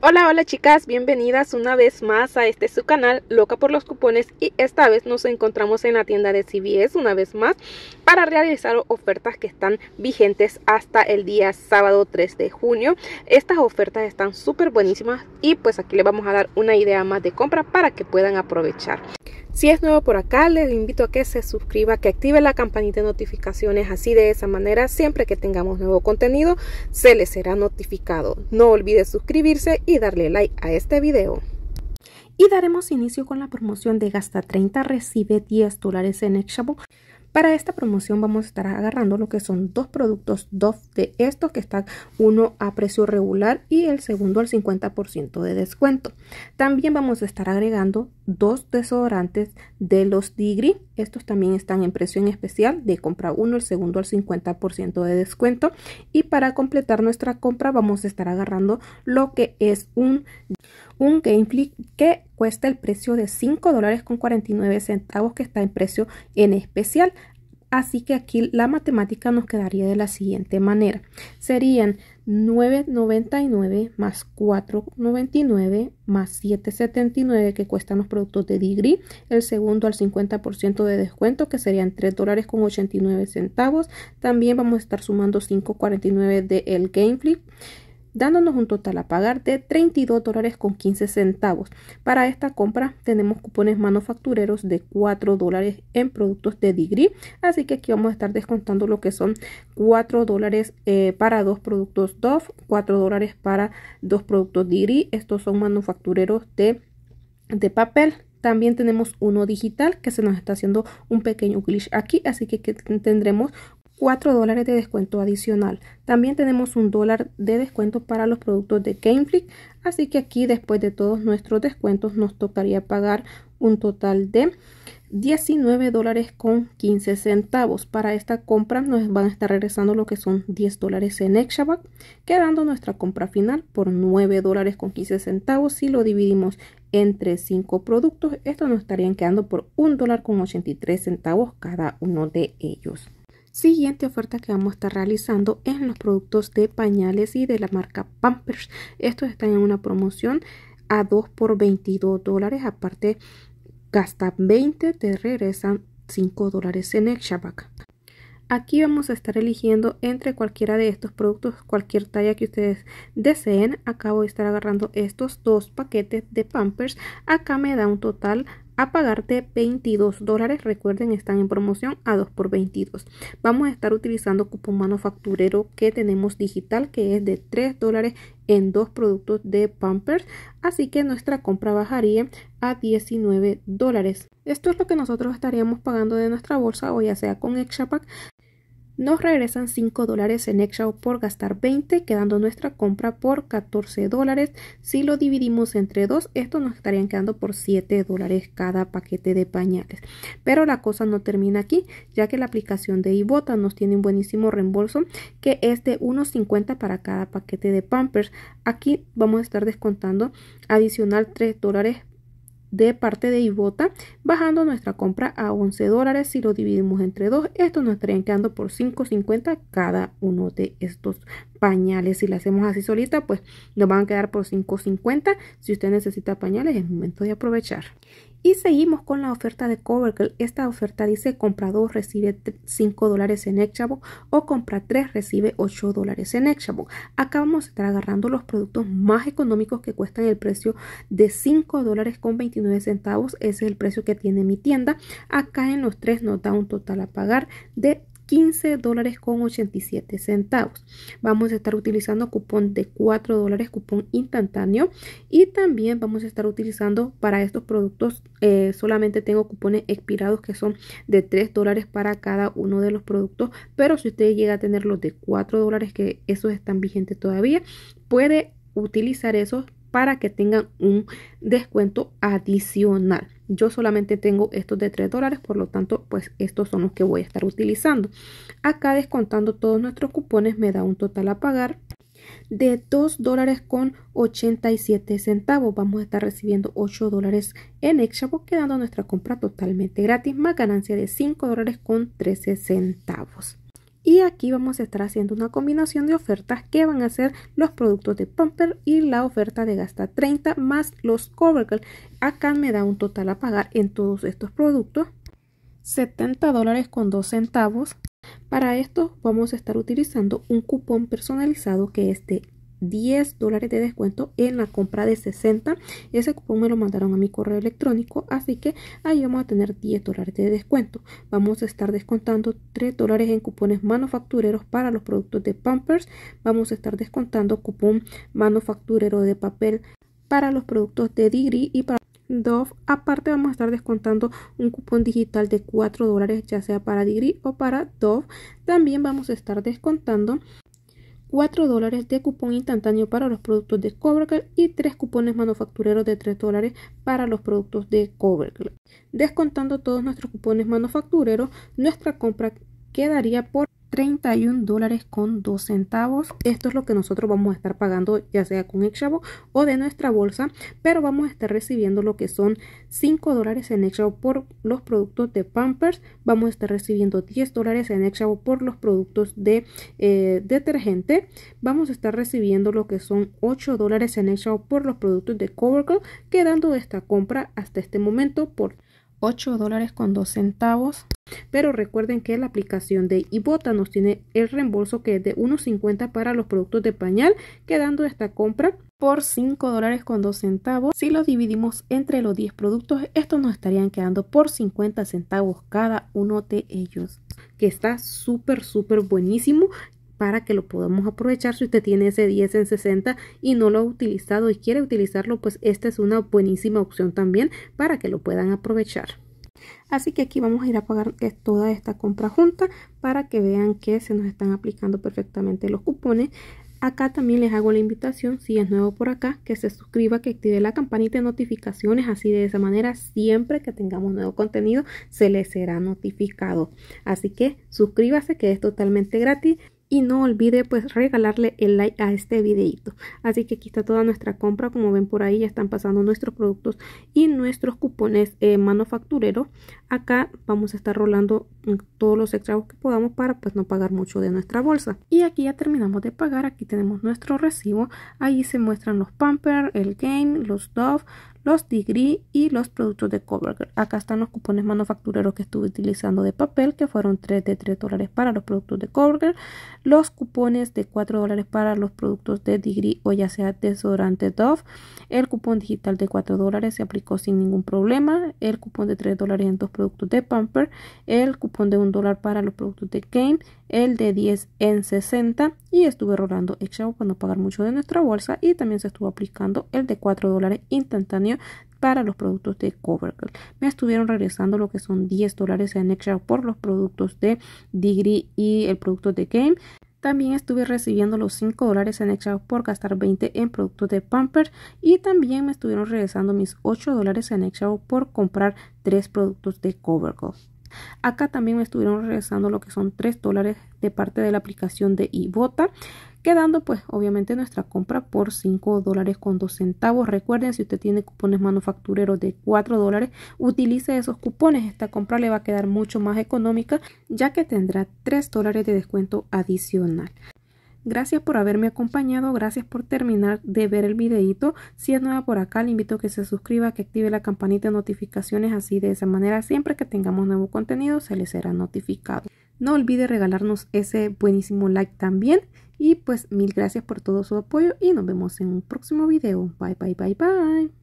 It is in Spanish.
Hola, hola chicas, bienvenidas una vez más a este su canal Loca por los cupones y esta vez nos encontramos en la tienda de CBS una vez más para realizar ofertas que están vigentes hasta el día sábado 3 de junio. Estas ofertas están súper buenísimas y pues aquí les vamos a dar una idea más de compra para que puedan aprovechar. Si es nuevo por acá, les invito a que se suscriba, que active la campanita de notificaciones. Así de esa manera, siempre que tengamos nuevo contenido, se les será notificado. No olvide suscribirse y darle like a este video. Y daremos inicio con la promoción de Gasta 30, recibe 10 dólares en Exxabo. Para esta promoción vamos a estar agarrando lo que son dos productos dos de estos que están uno a precio regular y el segundo al 50% de descuento. También vamos a estar agregando dos desodorantes de los Digri. Estos también están en precio en especial de compra uno, el segundo al 50% de descuento. Y para completar nuestra compra vamos a estar agarrando lo que es un, un Game que cuesta el precio de $5.49 dólares con centavos que está en precio en especial. Así que aquí la matemática nos quedaría de la siguiente manera. Serían 9,99 más 4,99 más 7,79 que cuestan los productos de Degree. El segundo al 50% de descuento que serían 3 dólares con 89 centavos. También vamos a estar sumando 5,49 de El dándonos un total a pagar de 32 dólares con 15 centavos. Para esta compra tenemos cupones manufactureros de 4 dólares en productos de Degree, así que aquí vamos a estar descontando lo que son 4 eh, dólares para dos productos Dove, 4 dólares para dos productos Degree, estos son manufactureros de, de papel. También tenemos uno digital que se nos está haciendo un pequeño glitch aquí, así que, que tendremos 4 dólares de descuento adicional. También tenemos un dólar de descuento para los productos de Gameflix, así que aquí después de todos nuestros descuentos nos tocaría pagar un total de 19 dólares con 15 centavos. Para esta compra nos van a estar regresando lo que son 10 dólares en Exhabac, quedando nuestra compra final por 9 dólares con 15 centavos. Si lo dividimos entre 5 productos, estos nos estarían quedando por 1 dólar con 83 centavos cada uno de ellos. Siguiente oferta que vamos a estar realizando es los productos de pañales y de la marca Pampers. Estos están en una promoción a 2 por 22 dólares. Aparte, gasta 20, te regresan 5 dólares en el Shabak. Aquí vamos a estar eligiendo entre cualquiera de estos productos, cualquier talla que ustedes deseen. Acabo de estar agarrando estos dos paquetes de Pampers. Acá me da un total a pagarte 22 dólares. Recuerden, están en promoción a 2 por 22. Vamos a estar utilizando cupo manufacturero que tenemos digital, que es de 3 dólares en dos productos de Pampers. Así que nuestra compra bajaría a 19 dólares. Esto es lo que nosotros estaríamos pagando de nuestra bolsa o ya sea con pack nos regresan 5 dólares en o por gastar 20, quedando nuestra compra por 14 dólares. Si lo dividimos entre dos, esto nos estarían quedando por 7 dólares cada paquete de pañales. Pero la cosa no termina aquí, ya que la aplicación de Ibota nos tiene un buenísimo reembolso que es de 1.50 para cada paquete de Pampers. Aquí vamos a estar descontando adicional 3 dólares de parte de Ibota, bajando nuestra compra a 11 dólares. Si lo dividimos entre dos, esto nos estarían quedando por 5.50 cada uno de estos pañales. Si lo hacemos así solita, pues nos van a quedar por 5.50. Si usted necesita pañales, es momento de aprovechar. Y seguimos con la oferta de CoverGirl. Esta oferta dice compra 2 recibe 5 dólares en Exchabo o compra 3 recibe 8 dólares en Exchabo. Acá vamos a estar agarrando los productos más económicos que cuestan el precio de 5 dólares con 29 centavos. Ese es el precio que tiene mi tienda. Acá en los 3 nos da un total a pagar de 15 dólares con 87 centavos. Vamos a estar utilizando cupón de 4 dólares, cupón instantáneo. Y también vamos a estar utilizando para estos productos, eh, solamente tengo cupones expirados que son de 3 dólares para cada uno de los productos. Pero si usted llega a tener los de 4 dólares, que esos están vigentes todavía, puede utilizar esos para que tengan un descuento adicional. Yo solamente tengo estos de 3 dólares, por lo tanto, pues estos son los que voy a estar utilizando. Acá descontando todos nuestros cupones me da un total a pagar de 2 dólares con 87 centavos. Vamos a estar recibiendo 8 dólares en extra, pues, quedando nuestra compra totalmente gratis, más ganancia de 5 dólares con 13 centavos. Y aquí vamos a estar haciendo una combinación de ofertas que van a ser los productos de Pumper y la oferta de Gasta 30 más los Covergirl. Acá me da un total a pagar en todos estos productos. 70 dólares con 2 centavos. Para esto vamos a estar utilizando un cupón personalizado que es de 10 dólares de descuento en la compra de 60 ese cupón me lo mandaron a mi correo electrónico así que ahí vamos a tener 10 dólares de descuento vamos a estar descontando 3 dólares en cupones manufactureros para los productos de Pampers vamos a estar descontando cupón manufacturero de papel para los productos de Degree y para Dove. Aparte vamos a estar descontando un cupón digital de 4 dólares ya sea para Degree o para Dove. También vamos a estar descontando 4 dólares de cupón instantáneo para los productos de Covergirl y 3 cupones manufactureros de 3 dólares para los productos de Covergirl. Descontando todos nuestros cupones manufactureros, nuestra compra quedaría por 31 dólares con 2 centavos. Esto es lo que nosotros vamos a estar pagando ya sea con Exavo o de nuestra bolsa, pero vamos a estar recibiendo lo que son 5 dólares en Exavo por los productos de Pampers, vamos a estar recibiendo 10 dólares en Exavo por los productos de eh, detergente, vamos a estar recibiendo lo que son 8 dólares en exchavo por los productos de Covergirl, quedando esta compra hasta este momento por 8 dólares con 2 centavos. Pero recuerden que la aplicación de Ibota nos tiene el reembolso que es de 1.50 para los productos de pañal, quedando esta compra por 5 dólares con 2 centavos. Si lo dividimos entre los 10 productos, estos nos estarían quedando por 50 centavos cada uno de ellos, que está súper, súper buenísimo para que lo podamos aprovechar. Si usted tiene ese 10 en 60 y no lo ha utilizado y quiere utilizarlo, pues esta es una buenísima opción también para que lo puedan aprovechar. Así que aquí vamos a ir a pagar toda esta compra junta para que vean que se nos están aplicando perfectamente los cupones. Acá también les hago la invitación, si es nuevo por acá, que se suscriba, que active la campanita de notificaciones, así de esa manera siempre que tengamos nuevo contenido se les será notificado. Así que suscríbase que es totalmente gratis y no olvide pues regalarle el like a este videito así que aquí está toda nuestra compra como ven por ahí ya están pasando nuestros productos y nuestros cupones eh, manufactureros acá vamos a estar rolando mm, todos los extras que podamos para pues no pagar mucho de nuestra bolsa y aquí ya terminamos de pagar aquí tenemos nuestro recibo ahí se muestran los pampers el game los dove los degree y los productos de Covergirl. Acá están los cupones manufactureros que estuve utilizando de papel, que fueron 3 de 3 dólares para los productos de Covergirl, los cupones de 4 dólares para los productos de degree o ya sea desodorante Dove, el cupón digital de 4 dólares se aplicó sin ningún problema, el cupón de 3 dólares en dos productos de Pumper. el cupón de 1 dólar para los productos de Kane, el de 10 en 60 y estuve rolando extrao para no pagar mucho de nuestra bolsa y también se estuvo aplicando el de 4 dólares instantáneo para los productos de CoverGirl. Me estuvieron regresando lo que son 10 dólares en extra por los productos de Degree y el producto de Game. También estuve recibiendo los 5 dólares en extra por gastar 20 en productos de Pampers y también me estuvieron regresando mis 8 dólares en extra por comprar 3 productos de CoverGirl. Acá también me estuvieron regresando lo que son 3 dólares de parte de la aplicación de Ibota quedando pues obviamente nuestra compra por 5 dólares con 2 centavos. Recuerden, si usted tiene cupones manufactureros de 4 dólares, utilice esos cupones. Esta compra le va a quedar mucho más económica ya que tendrá 3 dólares de descuento adicional. Gracias por haberme acompañado, gracias por terminar de ver el videito. Si es nueva por acá, le invito a que se suscriba, que active la campanita de notificaciones, así de esa manera siempre que tengamos nuevo contenido se le será notificado. No olvide regalarnos ese buenísimo like también y pues mil gracias por todo su apoyo y nos vemos en un próximo video. Bye bye bye bye.